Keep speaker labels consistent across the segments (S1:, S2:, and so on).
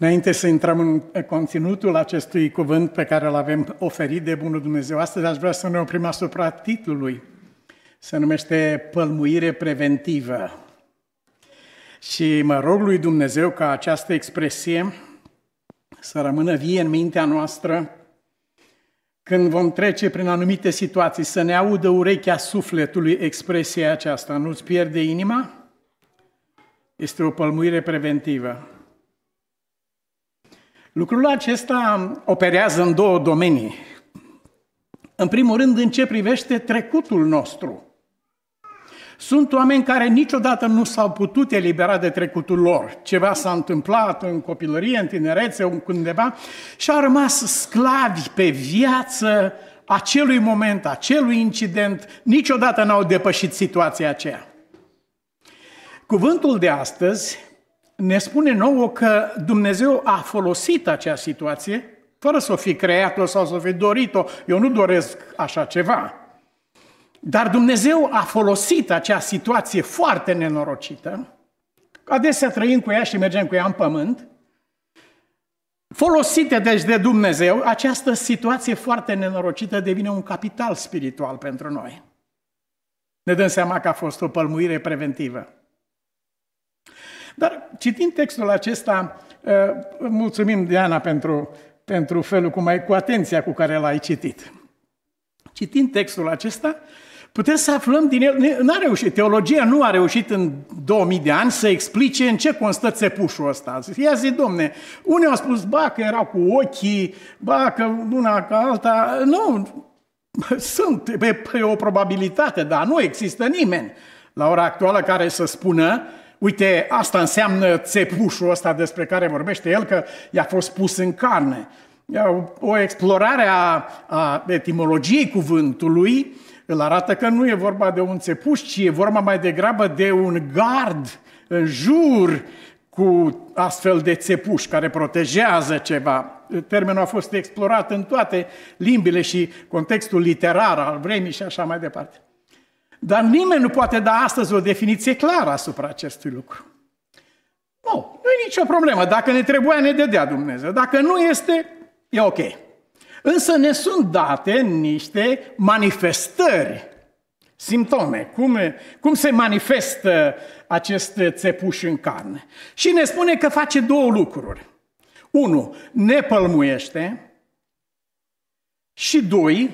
S1: Înainte să intrăm în conținutul acestui cuvânt pe care îl avem oferit de Bunul Dumnezeu, astăzi aș vrea să ne oprim asupra titlului. Se numește Pălmuire preventivă. Și mă rog lui Dumnezeu ca această expresie să rămână vie în mintea noastră când vom trece prin anumite situații, să ne audă urechea sufletului expresia aceasta. Nu-ți pierde inima? Este o pălmuire preventivă. Lucrul acesta operează în două domenii. În primul rând, în ce privește trecutul nostru. Sunt oameni care niciodată nu s-au putut elibera de trecutul lor. Ceva s-a întâmplat în copilărie, în tinerețe, undeva și au rămas sclavi pe viață acelui moment, acelui incident. Niciodată n-au depășit situația aceea. Cuvântul de astăzi ne spune nouă că Dumnezeu a folosit acea situație fără să o fi creat-o sau să o fi dorit-o. Eu nu doresc așa ceva. Dar Dumnezeu a folosit acea situație foarte nenorocită, adesea trăim cu ea și mergem cu ea în pământ, folosită deci de Dumnezeu, această situație foarte nenorocită devine un capital spiritual pentru noi. Ne dăm seama că a fost o pălmuire preventivă. Dar citind textul acesta, eh, mulțumim Diana pentru, pentru felul cum ai, cu atenția cu care l-ai citit. Citind textul acesta, putem să aflăm din el, n-a reușit, teologia nu a reușit în 2000 de ani să explice în ce constă țepușul ăsta. Ia zi, domne, unii au spus, ba, că erau cu ochii, ba, că una ca alta, nu, sunt, e, o probabilitate, dar nu există nimeni la ora actuală care să spună Uite, asta înseamnă țepușul ăsta despre care vorbește el, că i-a fost pus în carne. O explorare a, etimologiei cuvântului îl arată că nu e vorba de un țepuș, ci e vorba mai degrabă de un gard în jur cu astfel de țepuș care protejează ceva. Termenul a fost explorat în toate limbile și contextul literar al vremii și așa mai departe. Dar nimeni nu poate da astăzi o definiție clară asupra acestui lucru. Nu, nu e nicio problemă. Dacă ne trebuia, ne dădea Dumnezeu. Dacă nu este, e ok. Însă ne sunt date niște manifestări, simptome, cum, cum se manifestă acest țepuș în carne. Și ne spune că face două lucruri. Unu, ne pălmuiește și doi,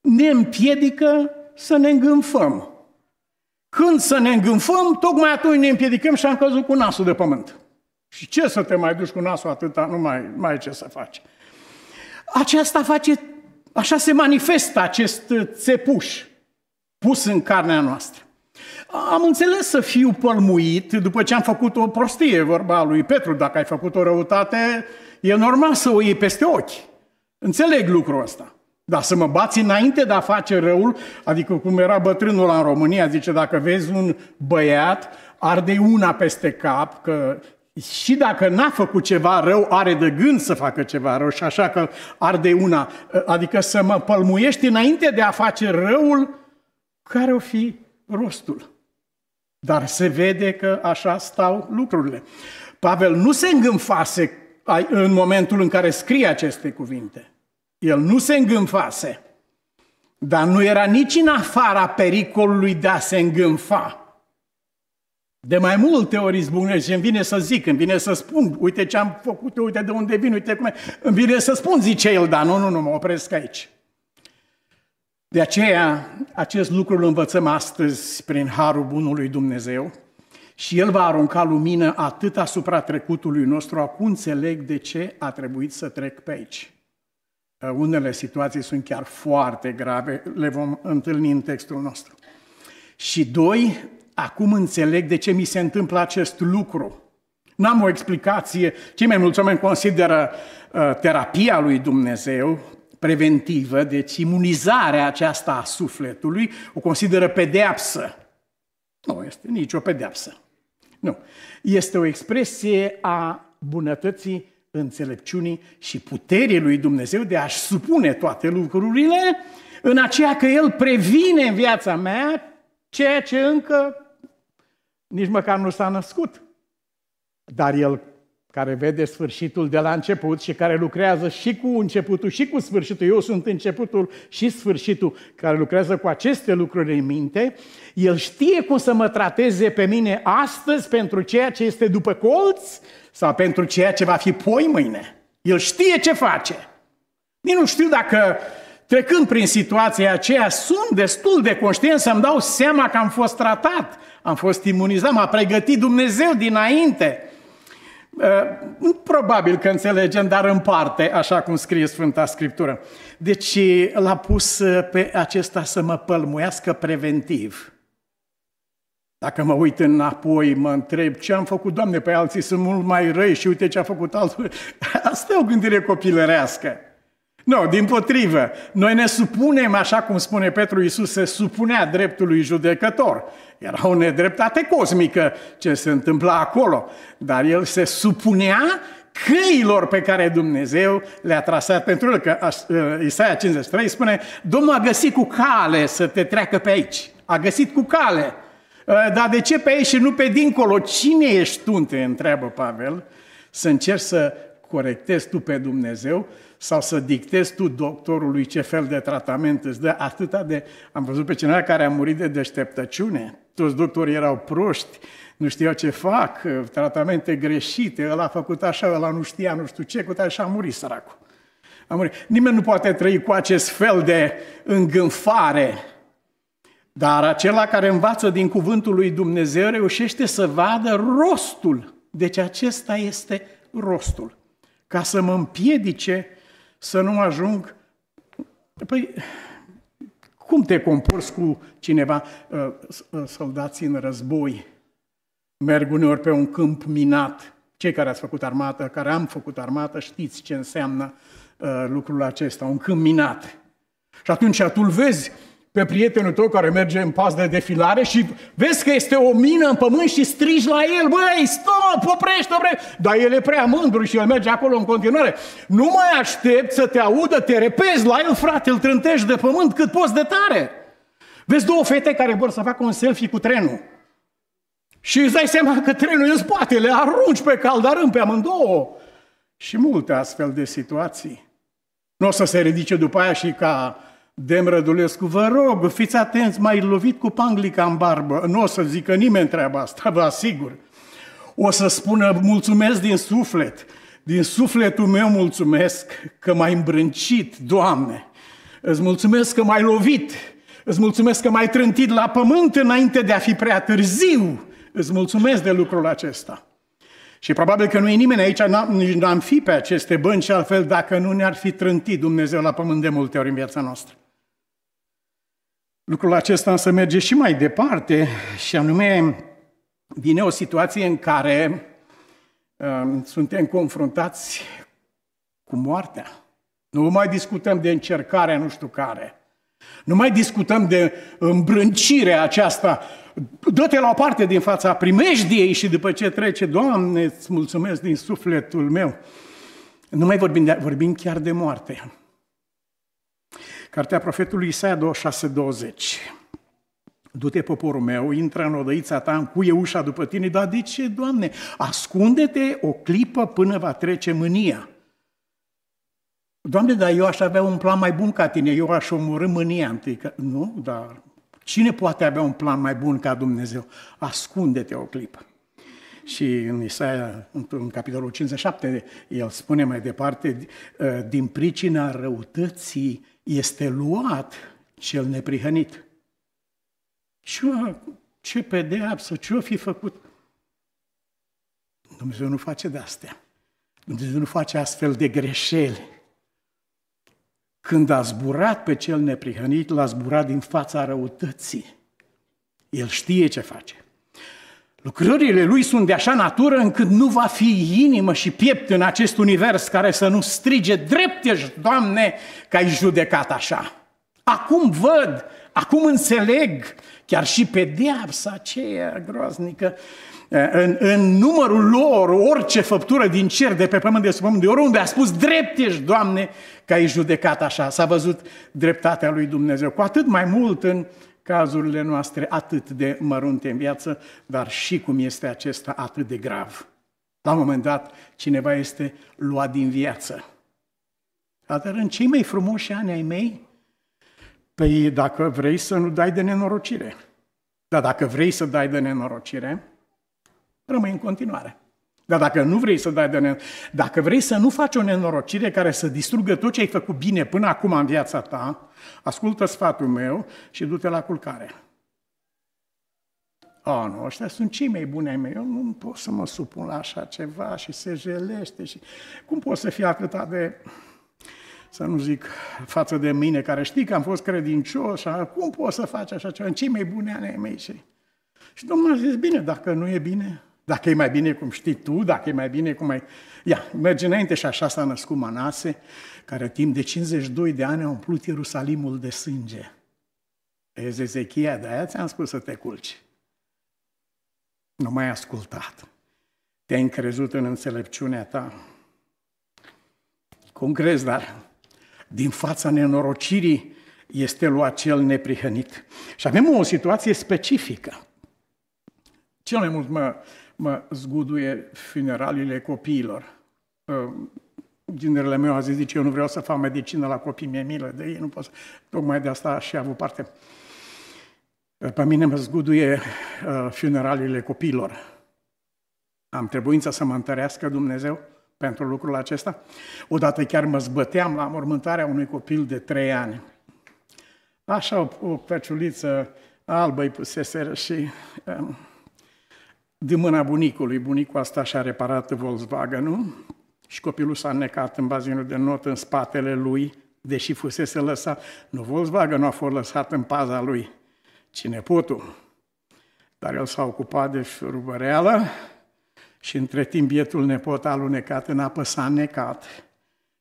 S1: ne împiedică să ne îngânfăm. Când să ne îngânfăm, tocmai atunci ne împiedicăm și am căzut cu nasul de pământ. Și ce să te mai duci cu nasul atâta, nu mai, mai ce să faci. Aceasta face, așa se manifestă acest uh, țepuș pus în carnea noastră. Am înțeles să fiu pălmuit după ce am făcut o prostie, vorba lui Petru, dacă ai făcut o răutate, e normal să o iei peste ochi. Înțeleg lucrul ăsta. Dar să mă bați înainte de a face răul, adică cum era bătrânul ăla în România, zice, dacă vezi un băiat, arde una peste cap, că și dacă n-a făcut ceva rău, are de gând să facă ceva rău și așa că arde una. Adică să mă pălmuiești înainte de a face răul, care o fi rostul? Dar se vede că așa stau lucrurile. Pavel nu se îngânfase în momentul în care scrie aceste cuvinte. El nu se îngânfase, dar nu era nici în afara pericolului de a se îngânfa. De mai multe ori izbucnesc și îmi vine să zic, îmi vine să spun, uite ce am făcut, uite de unde vin, uite cum e. Îmi vine să spun, zice el, dar nu, nu, nu, mă opresc aici. De aceea, acest lucru îl învățăm astăzi prin Harul Bunului Dumnezeu și El va arunca lumină atât asupra trecutului nostru, acum înțeleg de ce a trebuit să trec pe aici. Eh, unele situații sunt chiar foarte grave, le vom întâlni în textul nostru. Și doi, acum înțeleg de ce mi se întâmplă acest lucru. N-am o explicație. Cei mai mulți oameni consideră uh, terapia lui Dumnezeu preventivă, deci imunizarea aceasta a sufletului, o consideră pedeapsă. Nu este nicio pedeapsă. Nu. Este o expresie a bunătății înțelepciunii și puterii lui Dumnezeu de a-și supune toate lucrurile, în aceea că El previne în viața mea ceea ce încă nici măcar nu s-a născut. Dar El care vede sfârșitul de la început și care lucrează și cu începutul și cu sfârșitul, eu sunt începutul și sfârșitul, care lucrează cu aceste lucruri în minte, el știe cum să mă trateze pe mine astăzi pentru ceea ce este după colț sau pentru ceea ce va fi poi mâine. El știe ce face. Nici nu știu dacă trecând prin situația aceea sunt destul de conștient să-mi dau seama că am fost tratat, am fost imunizat, m-a pregătit Dumnezeu dinainte. Ă, probabil că înțelegem, dar în parte, așa cum scrie Sfânta Scriptură. Deci l-a pus pe acesta să mă pălmuiască preventiv. Dacă mă uit înapoi, mă întreb ce am făcut, Doamne, pe păi alții sunt mult mai răi și uite ce a făcut altul. Asta e o gândire copilărească. Nu, din potrivă, noi ne supunem, așa cum spune Petru Iisus, se supunea dreptului judecător. Era o nedreptate cosmică ce se întâmpla acolo, dar el se supunea căilor pe care Dumnezeu le-a trasat pentru el, că ă, Isaia 53 spune, Domnul a găsit cu cale să te treacă pe aici, a găsit cu cale Ă, dar de ce pe aici și nu pe dincolo? Cine ești tu, te întreabă Pavel, să încerci să corectezi tu pe Dumnezeu sau să dictezi tu doctorului ce fel de tratament îți dă atâta de... Am văzut pe cineva care a murit de deșteptăciune. Toți doctorii erau proști, nu știau ce fac, tratamente greșite, ăla a făcut așa, ăla nu știa nu știu ce, cu tare și a murit săracul. A murit. Nimeni nu poate trăi cu acest fel de îngânfare dar acela care învață din cuvântul lui Dumnezeu reușește să vadă rostul. Deci acesta este rostul. Ca să mă împiedice să nu ajung... Păi, cum te comporți cu cineva, ă, ă, soldații în război? Merg uneori pe un câmp minat. Cei care ați făcut armată, care am făcut armată, știți ce înseamnă ă, lucrul acesta, un câmp minat. Și atunci tu vezi pe prietenul tău care merge în pas de defilare și vezi că este o mină în pământ și strigi la el, băi, stop, oprește, oprește. Dar el e prea mândru și el merge acolo în continuare. Nu mai aștept să te audă, te repezi la el, frate, îl trântești de pământ cât poți de tare. Vezi două fete care vor să facă un selfie cu trenul. Și îți dai seama că trenul e în spate, le arunci pe caldarâm pe amândouă. Și multe astfel de situații. Nu o să se ridice după aia și ca Demrădulescu, vă rog, fiți atenți, mai lovit cu panglica în barbă. Nu o să zică nimeni treaba asta, vă asigur. O să spună mulțumesc din suflet, din sufletul meu mulțumesc că m-ai îmbrâncit, Doamne. Îți mulțumesc că m-ai lovit, îți mulțumesc că m-ai trântit la pământ înainte de a fi prea târziu. Îți mulțumesc de lucrul acesta. Și probabil că nu e nimeni aici, nici n-am fi pe aceste bănci altfel dacă nu ne-ar fi trântit Dumnezeu la pământ de multe ori în viața noastră. Lucrul acesta însă merge și mai departe și anume vine o situație în care uh, suntem confruntați cu moartea. Nu mai discutăm de încercarea nu știu care. Nu mai discutăm de îmbrâncirea aceasta. Dă-te la o parte din fața primejdiei și după ce trece, Doamne, îți mulțumesc din sufletul meu. Nu mai vorbim, de, vorbim chiar de moarte. Cartea profetului Isaia 2620. Du-te, poporul meu, intră în odăița ta, încuie ușa după tine, dar de ce, Doamne? Ascunde-te o clipă până va trece mânia. Doamne, dar eu aș avea un plan mai bun ca tine, eu aș omorâ mânia întâi. Că... Nu, dar cine poate avea un plan mai bun ca Dumnezeu? Ascunde-te o clipă. Și în Isaia, în capitolul 57, el spune mai departe, ă, din pricina răutății este luat cel neprihănit. Ce, ce pedeapsă, ce-o fi făcut? Dumnezeu nu face de astea. Dumnezeu nu face astfel de greșeli. Când a zburat pe cel neprihănit, l-a zburat din fața răutății. El știe ce face. Lucrările lui sunt de așa natură încât nu va fi inimă și piept în acest univers care să nu strige drept ești, Doamne, că ai judecat așa. Acum văd, acum înțeleg, chiar și pedeapsa aceea groaznică, în, în numărul lor, orice făptură din cer, de pe pământ, de sub pământ, de oriunde, a spus drept ești, Doamne, că ai judecat așa. S-a văzut dreptatea lui Dumnezeu. Cu atât mai mult în cazurile noastre atât de mărunte în viață, dar și cum este acesta atât de grav. La un moment dat, cineva este luat din viață. Dar în cei mai frumoși ani ai mei, păi dacă vrei să nu dai de nenorocire, dar dacă vrei să dai de nenorocire, rămâi în continuare. Dar dacă nu vrei să dai de ne... dacă vrei să nu faci o nenorocire care să distrugă tot ce ai făcut bine până acum în viața ta, Ascultă sfatul meu și du-te la culcare. A, nu, ăștia sunt cei mai buni ai mei. Eu nu pot să mă supun la așa ceva și se jelește. Și... Cum pot să fie atâta de să nu zic față de mine, care știi că am fost credincios, cum poți să faci așa ceva? În cei mai bune ai mei? Și, și Domnul a zis, bine, dacă nu e bine, dacă e mai bine cum știi tu, dacă e mai bine cum ai... Ia, merge înainte și așa s-a născut Manase, care timp de 52 de ani a umplut Ierusalimul de sânge. Ezechia, de aia ți-am spus să te culci. Nu m-ai ascultat. Te-ai încrezut în înțelepciunea ta. Cum crezi, dar din fața nenorocirii este luat cel neprihănit. Și avem o situație specifică. Cel mai mult mă mă zguduie funeraliile copiilor. Ă, ginerele meu a zis, zice, eu nu vreau să fac medicină la copii, mi-e milă de ei, nu pot să... Tocmai de asta și a avut parte. Pe mine mă zguduie ă, funeraliile copiilor. Am trebuință să mă întărească Dumnezeu pentru lucrul acesta. Odată chiar mă zbăteam la mormântarea unui copil de trei ani. Așa o, o peciuliță albă îi pusese și um, de mâna bunicului. Bunicul asta și-a reparat Volkswagen-ul și copilul s-a necat în bazinul de not în spatele lui, deși fusese lăsat. Nu Volkswagen nu a fost lăsat în paza lui, ci nepotul. Dar el s-a ocupat de șurubăreală și între timp bietul nepot a alunecat în apă, s-a necat.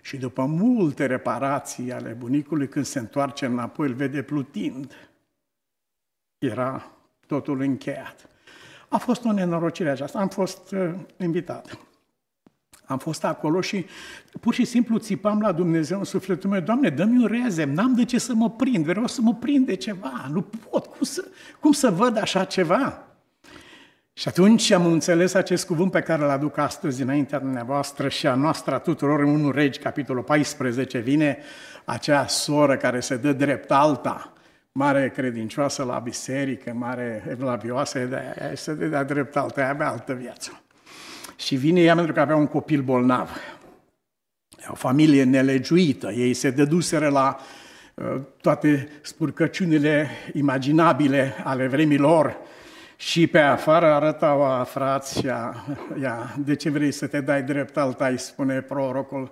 S1: Și după multe reparații ale bunicului, când se întoarce înapoi, îl vede plutind. Era totul încheiat. A fost o nenorocire aceasta. Am fost uh, invitat. Am fost acolo și pur și simplu țipam la Dumnezeu în sufletul meu, Doamne, dă-mi un reazem, n-am de ce să mă prind, vreau să mă prind de ceva, nu pot, cum să, cum să văd așa ceva? Și atunci am înțeles acest cuvânt pe care îl aduc astăzi înaintea dumneavoastră și a noastră a tuturor în 1 Regi, capitolul 14, vine acea soră care se dă drept alta mare credincioasă la biserică, mare evlavioasă, de aia să de de drept altă, aia avea altă viață. Și vine ea pentru că avea un copil bolnav, o familie nelegiuită, ei se dăduseră la uh, toate spurcăciunile imaginabile ale vremilor și pe afară arătau a frați, ia, ia, de ce vrei să te dai drept alta, îi spune prorocul,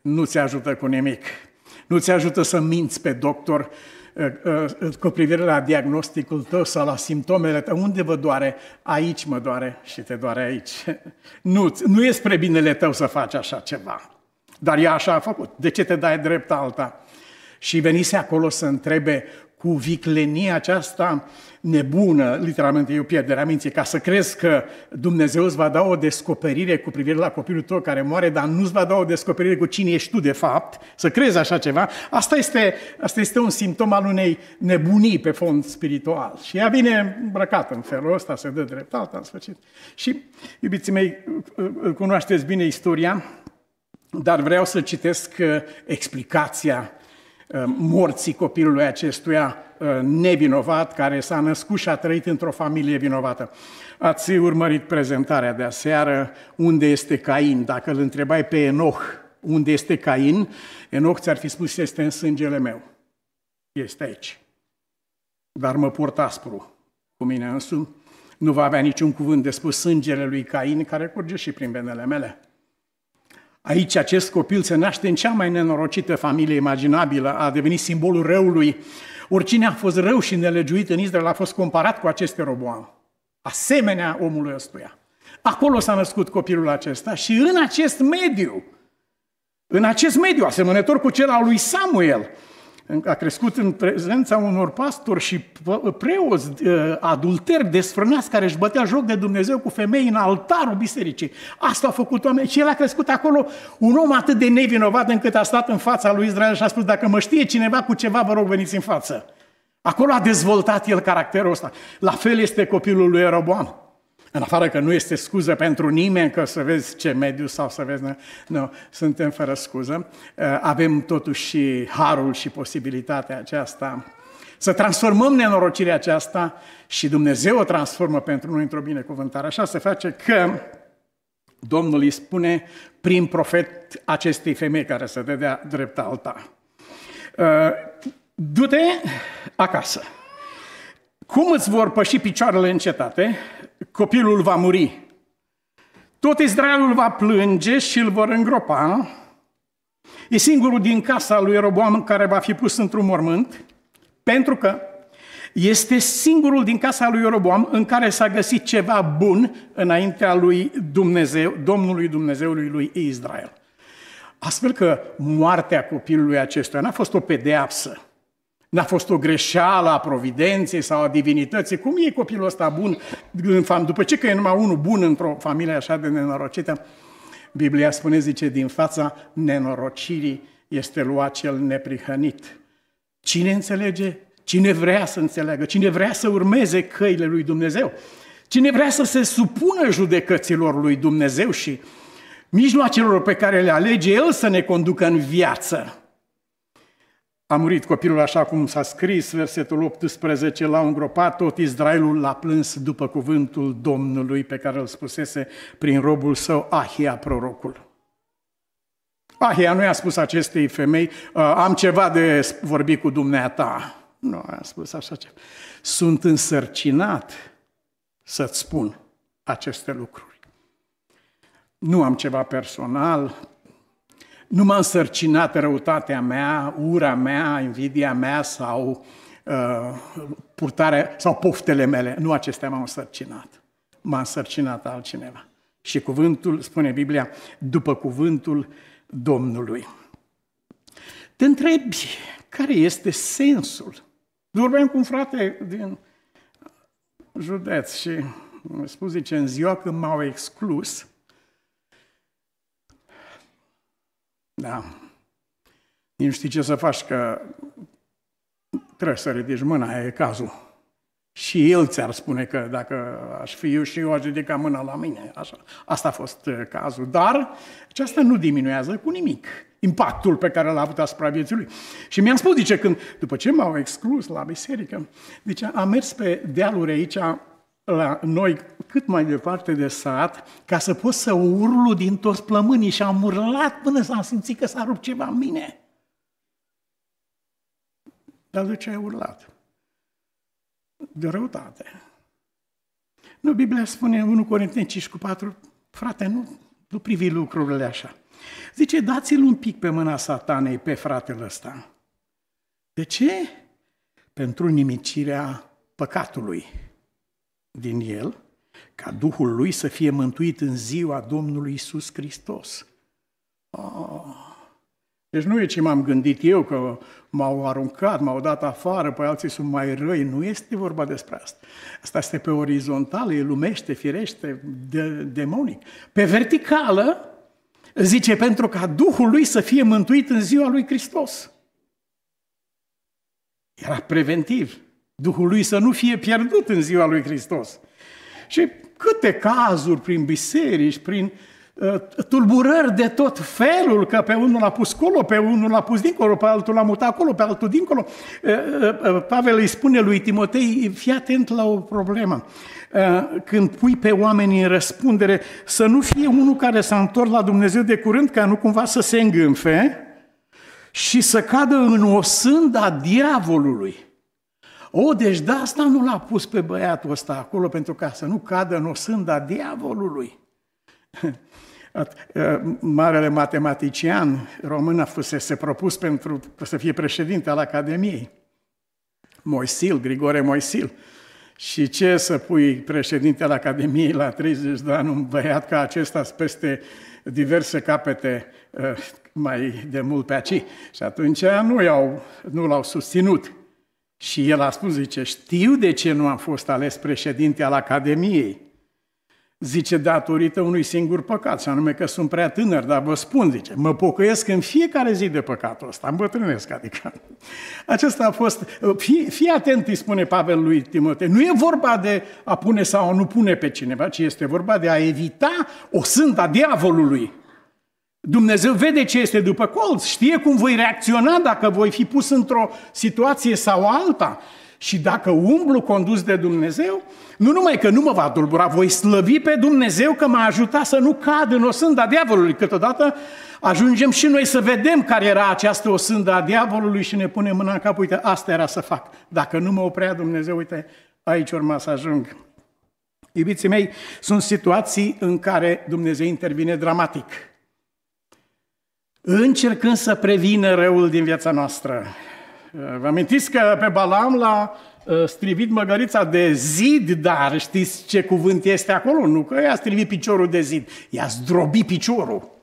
S1: nu ți ajută cu nimic. Nu ți ajută să minți pe doctor, Ă, ă, cu privire la diagnosticul tău sau la simptomele tău, unde vă doare? Aici mă doare și te doare aici. Nu, nu e spre binele tău să faci așa ceva. Dar ea așa a făcut. De ce te dai drept alta? Și venise acolo să întrebe cu viclenia aceasta nebună, literalmente e o pierdere a minții, ca să crezi că Dumnezeu îți va da o descoperire cu privire la copilul tău care moare, dar nu îți va da o descoperire cu cine ești tu de fapt, să crezi așa ceva, asta este, asta este un simptom al unei nebunii pe fond spiritual. Și ea vine îmbrăcată în felul ăsta, se dă dreptate, în sfârșit. Și, iubiții mei, cunoașteți bine istoria, dar vreau să citesc uh, explicația Uh, morții copilului acestuia uh, nevinovat, care s-a născut și a trăit într-o familie vinovată. Ați urmărit prezentarea de aseară, unde este Cain? Dacă îl întrebai pe Enoch unde este Cain, Enoch ți-ar fi spus, este în sângele meu. Este aici. Dar mă port aspru cu mine însumi. Nu va avea niciun cuvânt de spus sângele lui Cain, care curge și prin venele mele. Aici acest copil se naște în cea mai nenorocită familie imaginabilă, a devenit simbolul răului. Oricine a fost rău și nelegiuit în Israel a fost comparat cu aceste Roboam. Asemenea omului ăstuia. Acolo s-a născut copilul acesta și în acest mediu, în acest mediu asemănător cu cel al lui Samuel, a crescut în prezența unor pastori și preoți adulteri desfrânați care își bătea joc de Dumnezeu cu femei în altarul bisericii. Asta a făcut oamenii. Și el a crescut acolo un om atât de nevinovat încât a stat în fața lui Israel și a spus, dacă mă știe cineva cu ceva, vă rog, veniți în față. Acolo a dezvoltat el caracterul ăsta. La fel este copilul lui Eroboam. În afară că nu este scuză pentru nimeni că să vezi ce mediu sau să vezi... Nu, nu suntem fără scuză. Eh, avem totuși harul și posibilitatea aceasta să transformăm nenorocirea aceasta și Dumnezeu o transformă pentru noi într-o binecuvântare. Așa se face că Domnul îi spune prin profet acestei femei care se dădea drept alta. Eh, du-te acasă. Cum îți vor păși picioarele în cetate, copilul va muri. Tot Israelul va plânge și îl vor îngropa. E singurul din casa lui Roboam care va fi pus într-un mormânt, pentru că este singurul din casa lui Roboam în care s-a găsit ceva bun înaintea lui Dumnezeu, Domnului Dumnezeului lui Israel. Astfel că moartea copilului acestuia n-a fost o pedeapsă, N-a fost o greșeală a providenței sau a divinității. Cum e copilul ăsta bun După ce că e numai unul bun într-o familie așa de nenorocită, Biblia spune, zice, din fața nenorocirii este luat cel neprihănit. Cine înțelege? Cine vrea să înțeleagă? Cine vrea să urmeze căile lui Dumnezeu? Cine vrea să se supună judecăților lui Dumnezeu și mijloacelor pe care le alege El să ne conducă în viață? A murit copilul așa cum s-a scris, versetul 18, l a îngropat, tot Israelul l-a plâns după cuvântul Domnului pe care îl spusese prin robul său Ahia, prorocul. Ahia nu i-a spus acestei femei, am ceva de vorbi cu dumneata. Nu, a spus așa ceva. Sunt însărcinat să-ți spun aceste lucruri. Nu am ceva personal, nu m-a însărcinat răutatea mea, ura mea, invidia mea sau uh, purtarea sau poftele mele. Nu acestea m-au însărcinat. M-a însărcinat altcineva. Și cuvântul, spune Biblia, după cuvântul Domnului. Te întrebi care este sensul. Vorbeam cu un frate din județ și spus, zice, în ziua când m-au exclus, Da. Nici nu știi ce să faci, că trebuie să ridici mâna, e cazul. Și el ți-ar spune că dacă aș fi eu și eu aș ridica mâna la mine. Așa. Asta a fost uh, cazul. Dar aceasta nu diminuează cu nimic impactul pe care l-a avut asupra vieții lui. Și mi-am spus, zice, când, după ce m-au exclus la biserică, zice, am mers pe dealuri aici la noi cât mai departe de sat, ca să pot să urlu din toți plămânii și am urlat până s-am simțit că s-a rupt ceva în mine. Dar de ce ai urlat? De răutate. Nu, Biblia spune 1 Corinteni 5 cu 4, frate, nu, nu privi lucrurile așa. Zice, dați-l un pic pe mâna satanei, pe fratele ăsta. De ce? Pentru nimicirea păcatului din el ca Duhul lui să fie mântuit în ziua Domnului Isus Hristos. Oh. Deci nu e ce m-am gândit eu, că m-au aruncat, m-au dat afară, pe păi alții sunt mai răi. Nu este vorba despre asta. Asta este pe orizontală, e lumește, firește, de, demonic. Pe verticală, zice, pentru ca Duhul lui să fie mântuit în ziua lui Hristos. Era preventiv. Duhul lui să nu fie pierdut în ziua lui Hristos. Și câte cazuri prin biserici, prin uh, tulburări de tot felul, că pe unul l-a pus colo, pe unul l-a pus dincolo, pe altul l-a mutat acolo, pe altul dincolo. Uh, uh, uh, Pavel îi spune lui Timotei, fii atent la o problemă. Uh, când pui pe oameni în răspundere, să nu fie unul care s-a întors la Dumnezeu de curând, ca nu cumva să se îngânfe și să cadă în osânda diavolului. O, deci de asta nu l-a pus pe băiatul ăsta acolo pentru ca să nu cadă în osânda diavolului. Marele matematician român a fusese propus pentru să fie președinte al Academiei. Moisil, Grigore Moisil. Și ce să pui președinte al Academiei la 30 de ani, un băiat ca acesta peste diverse capete eh, mai de mult pe aici, Și atunci nu, i-au, nu l-au susținut. Și el a spus, zice, știu de ce nu am fost ales președinte al Academiei. Zice, datorită unui singur păcat, și anume că sunt prea tânăr, dar vă spun, zice, mă pocăiesc în fiecare zi de păcatul ăsta, îmbătrânesc, adică. Acesta a fost, fii, fii atent, îi spune Pavel lui Timotei, nu e vorba de a pune sau a nu pune pe cineva, ci este vorba de a evita o sânta diavolului Dumnezeu vede ce este după colț, știe cum voi reacționa dacă voi fi pus într-o situație sau alta. Și dacă umblu condus de Dumnezeu, nu numai că nu mă va tulbura, voi slăvi pe Dumnezeu că m-a ajutat să nu cad în osânda diavolului. Câteodată ajungem și noi să vedem care era această osândă a diavolului și ne punem mâna în cap, uite, asta era să fac. Dacă nu mă oprea Dumnezeu, uite, aici urma să ajung. Iubiții mei, sunt situații în care Dumnezeu intervine dramatic – încercând să prevină răul din viața noastră. Vă amintiți că pe Balam l-a ă, strivit măgărița de zid, dar știți ce cuvânt este acolo? Nu că i-a strivit piciorul de zid, i-a zdrobit piciorul.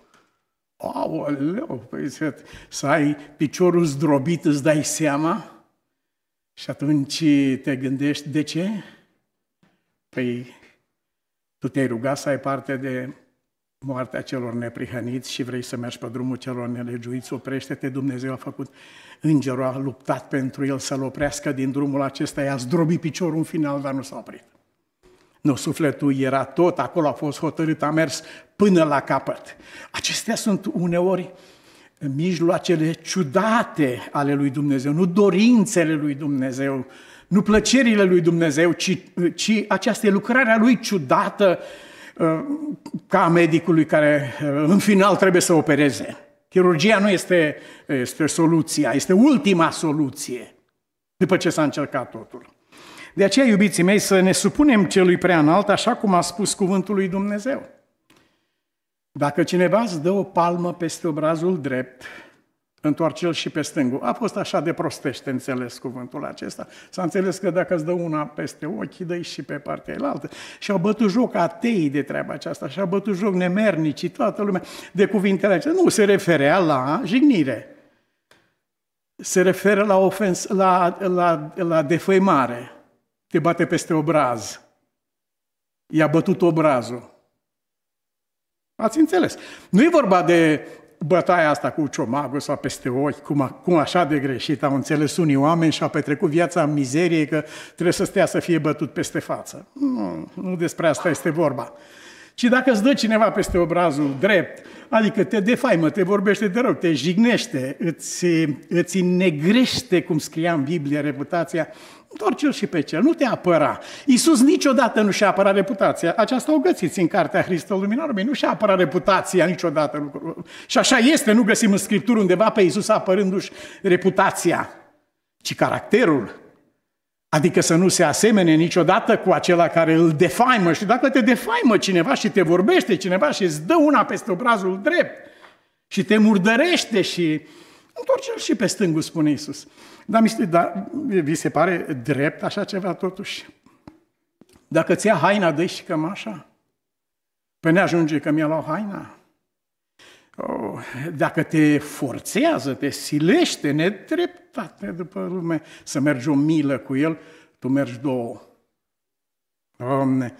S1: Aoleu, păi să, să ai piciorul zdrobit, îți dai seama? Și atunci te gândești de ce? Păi tu te-ai rugat să ai parte de moartea celor neprihăniți și vrei să mergi pe drumul celor nelegiuiți, oprește-te, Dumnezeu a făcut îngerul, a luptat pentru el să-l oprească din drumul acesta, i-a zdrobit piciorul în final, dar nu s-a oprit. Nu, sufletul era tot, acolo a fost hotărât, a mers până la capăt. Acestea sunt uneori mijloacele ciudate ale lui Dumnezeu, nu dorințele lui Dumnezeu, nu plăcerile lui Dumnezeu, ci, ci această lucrare a lui ciudată ca a medicului care uh, în final trebuie să opereze. Chirurgia nu este, este soluția, este ultima soluție după ce s-a încercat totul. De aceea, iubiții mei, să ne supunem celui prea înalt, așa cum a spus cuvântul lui Dumnezeu. Dacă cineva îți dă o palmă peste obrazul drept întoarce-l și pe stângul. A fost așa de prostește înțeles cuvântul acesta. S-a înțeles că dacă îți dă una peste ochi, dă și pe partea elaltă. Și au bătut joc ateii de treaba aceasta, și au bătut joc nemernicii, toată lumea, de cuvintele acestea. Nu, se referea la jignire. Se referă la, ofens, la, la, la defăimare. Te bate peste obraz. I-a bătut obrazul. Ați înțeles. Nu e vorba de bătaia asta cu ciomagul sau peste ochi, cum, cum așa de greșit au înțeles unii oameni și au petrecut viața în mizerie că trebuie să stea să fie bătut peste față. Nu, nu despre asta este vorba. Ci dacă îți dă cineva peste obrazul drept, adică te defaimă, te vorbește de rău, te jignește, îți, îți negrește, cum scria în Biblie, reputația, Întorci-l și pe cel, nu te apăra. Iisus niciodată nu și-a apărat reputația. Aceasta o găsiți în cartea Hristos Lumina Nu și-a apărat reputația niciodată. Și așa este, nu găsim în Scriptură undeva pe Iisus apărându-și reputația, ci caracterul. Adică să nu se asemene niciodată cu acela care îl defaimă. Și dacă te defaimă cineva și te vorbește cineva și îți dă una peste obrazul drept și te murdărește și uh, Întoarce-l și pe stângul, spune Iisus. Dar, miște, da, vi se pare drept așa ceva totuși? Dacă ți ia haina, dă și cămașa? Păi ne ajunge că mi-a luat haina. Oh, dacă te forțează, te silește nedreptate după lume să mergi o milă cu el, tu mergi două. Doamne,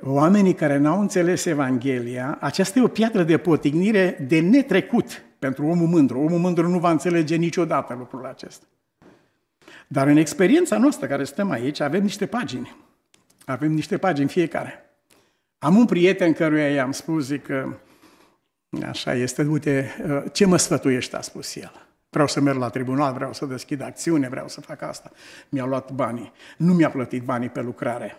S1: oamenii care n-au înțeles Evanghelia, aceasta e o piatră de potignire de netrecut pentru omul mândru. Omul mândru nu va înțelege niciodată lucrul acesta. Dar în experiența noastră care stăm aici, avem niște pagini. Avem niște pagini fiecare. Am un prieten căruia i-am spus, zic că așa este, uite, ce mă sfătuiești, a spus el. Vreau să merg la tribunal, vreau să deschid acțiune, vreau să fac asta. Mi-a luat banii. Nu mi-a plătit banii pe lucrare.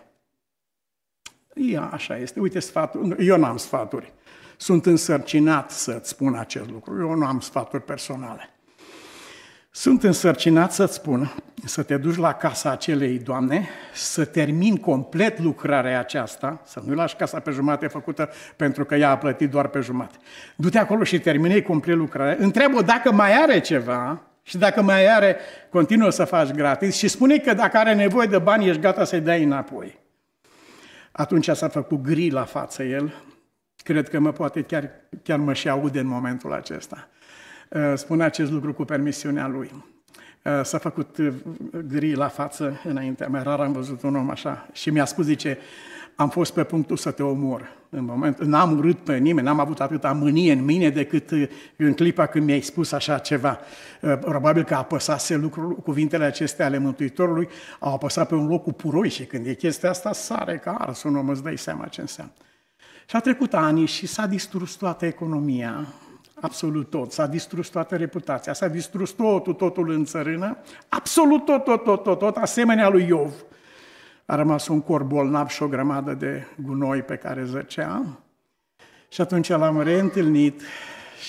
S1: Ia, așa este. Uite, sfatul. Eu n-am sfaturi. Sunt însărcinat să-ți spun acest lucru, eu nu am sfaturi personale. Sunt însărcinat să-ți spun să te duci la casa acelei doamne, să termin complet lucrarea aceasta, să nu-i lași casa pe jumate făcută pentru că ea a plătit doar pe jumate. Du-te acolo și termine complet lucrarea. Întreabă dacă mai are ceva și dacă mai are, continuă să faci gratis și spune că dacă are nevoie de bani, ești gata să-i dai înapoi. Atunci s-a făcut gri la față el Cred că mă poate chiar, chiar mă și aude în momentul acesta. Uh, spun acest lucru cu permisiunea lui. Uh, s-a făcut uh, gri la față înaintea mea, rar am văzut un om așa. Și mi-a spus, zice, am fost pe punctul să te omor. În moment, n-am urât pe nimeni, n-am avut atâta mânie în mine decât în clipa când mi-ai spus așa ceva. Probabil că apăsase lucrul, cuvintele acestea ale Mântuitorului, au apăsat pe un loc cu puroi și când e chestia asta, sare ca ars un om, îți dai seama ce înseamnă. Și a trecut ani și s-a distrus toată economia, absolut tot, s-a distrus toată reputația, s-a distrus totul, totul în țărână, absolut tot, tot, tot, tot, tot, asemenea lui Iov. A rămas un cor bolnav și o grămadă de gunoi pe care zăcea. Și atunci l-am reîntâlnit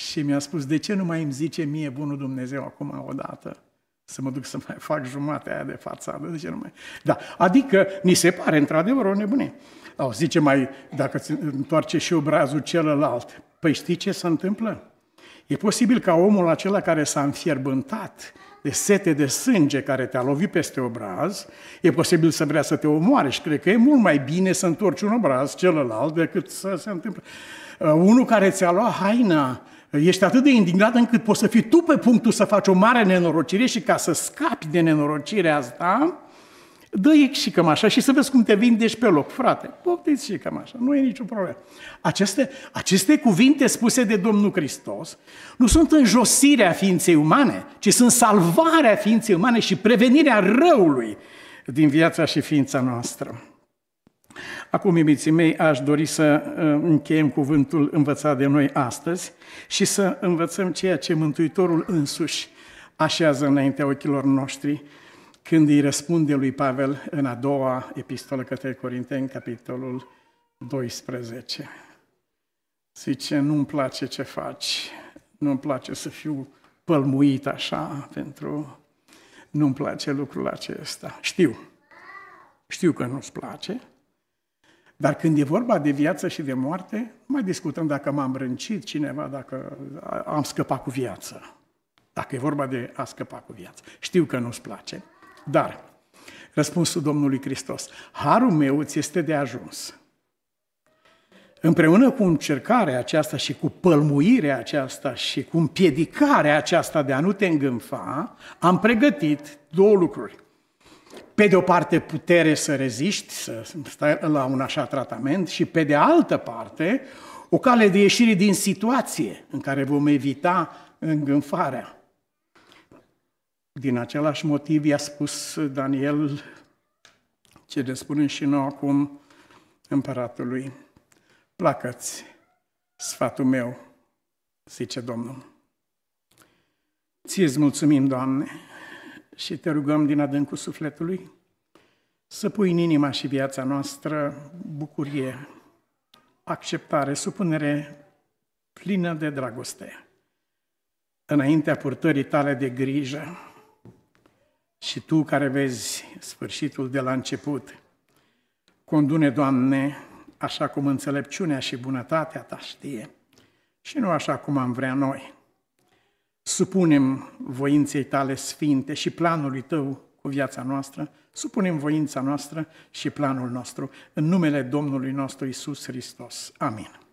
S1: și mi-a spus, de ce nu mai îmi zice mie bunul Dumnezeu acum odată? să mă duc să mai fac jumatea aia de fațadă, de ce nu mai... Da, adică ni se pare într-adevăr o nebunie. Au zice mai, dacă întoarce și obrazul celălalt, păi știi ce se întâmplă? E posibil ca omul acela care s-a înfierbântat de sete de sânge care te-a lovit peste obraz, e posibil să vrea să te omoare și cred că e mult mai bine să întorci un obraz celălalt decât să se întâmple. Uh, unul care ți-a luat haina ești atât de indignat încât poți să fii tu pe punctul să faci o mare nenorocire și ca să scapi de nenorocirea asta, dă și cam așa și să vezi cum te vindești pe loc, frate. Poftiți și cam așa, nu e nicio problemă. Aceste, aceste cuvinte spuse de Domnul Hristos nu sunt înjosirea ființei umane, ci sunt salvarea ființei umane și prevenirea răului din viața și ființa noastră. Acum, iubiții mei, aș dori să ă, încheiem cuvântul învățat de noi astăzi și să învățăm ceea ce Mântuitorul însuși așează înaintea ochilor noștri când îi răspunde lui Pavel în a doua epistolă către Corinteni, capitolul 12. Zice, nu-mi place ce faci, nu-mi place să fiu pălmuit așa pentru... Nu-mi place lucrul acesta. Știu, știu că nu-ți place, dar când e vorba de viață și de moarte, nu mai discutăm dacă m-am brâncit cineva, dacă am scăpat cu viață. Dacă e vorba de a scăpa cu viață. Știu că nu-ți place, dar răspunsul Domnului Hristos, harul meu ți este de ajuns. Împreună cu încercarea aceasta și cu pălmuirea aceasta și cu împiedicarea aceasta de a nu te îngânfa, am pregătit două lucruri pe de o parte putere să reziști, să stai la un așa tratament și pe de altă parte o cale de ieșire din situație în care vom evita îngânfarea. Din același motiv i-a spus Daniel ce ne spunem și noi acum împăratului. Placă-ți sfatul meu, zice Domnul. Ție ți mulțumim, Doamne, și te rugăm din adâncul sufletului să pui în inima și viața noastră bucurie, acceptare, supunere plină de dragoste înaintea purtării tale de grijă și tu care vezi sfârșitul de la început, condune, Doamne, așa cum înțelepciunea și bunătatea ta știe și nu așa cum am vrea noi supunem voinței tale sfinte și planului tău cu viața noastră, supunem voința noastră și planul nostru, în numele Domnului nostru Isus Hristos. Amin.